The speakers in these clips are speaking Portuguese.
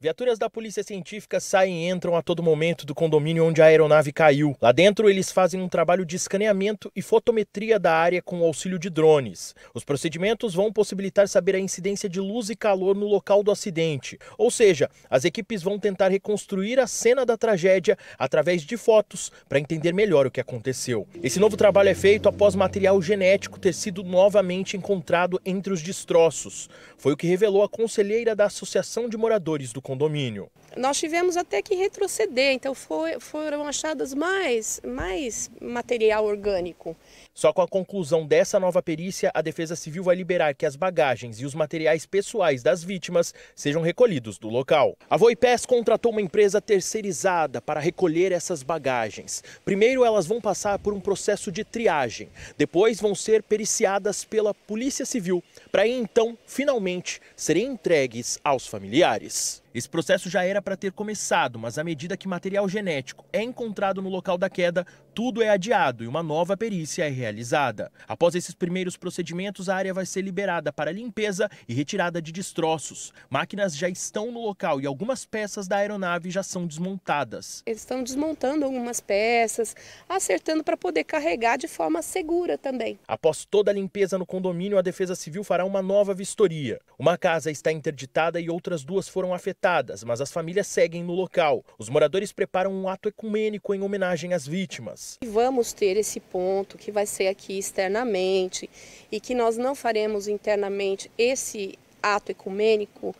Viaturas da Polícia Científica saem e entram a todo momento do condomínio onde a aeronave caiu. Lá dentro, eles fazem um trabalho de escaneamento e fotometria da área com o auxílio de drones. Os procedimentos vão possibilitar saber a incidência de luz e calor no local do acidente. Ou seja, as equipes vão tentar reconstruir a cena da tragédia através de fotos para entender melhor o que aconteceu. Esse novo trabalho é feito após material genético ter sido novamente encontrado entre os destroços. Foi o que revelou a conselheira da Associação de Moradores do condomínio. Nós tivemos até que retroceder, então foi, foram achadas mais, mais material orgânico. Só com a conclusão dessa nova perícia, a Defesa Civil vai liberar que as bagagens e os materiais pessoais das vítimas sejam recolhidos do local. A Voipes contratou uma empresa terceirizada para recolher essas bagagens. Primeiro, elas vão passar por um processo de triagem. Depois, vão ser periciadas pela Polícia Civil, para então, finalmente, serem entregues aos familiares. Esse processo já era para ter começado, mas à medida que material genético é encontrado no local da queda, tudo é adiado e uma nova perícia é realizada. Após esses primeiros procedimentos, a área vai ser liberada para limpeza e retirada de destroços. Máquinas já estão no local e algumas peças da aeronave já são desmontadas. Eles estão desmontando algumas peças, acertando para poder carregar de forma segura também. Após toda a limpeza no condomínio, a Defesa Civil fará uma nova vistoria. Uma casa está interditada e outras duas foram afetadas afetadas, mas as famílias seguem no local. Os moradores preparam um ato ecumênico em homenagem às vítimas. Vamos ter esse ponto que vai ser aqui externamente e que nós não faremos internamente esse ato ecumênico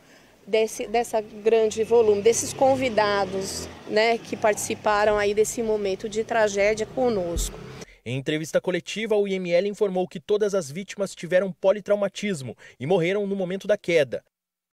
desse dessa grande volume, desses convidados né, que participaram aí desse momento de tragédia conosco. Em entrevista coletiva, o IML informou que todas as vítimas tiveram politraumatismo e morreram no momento da queda.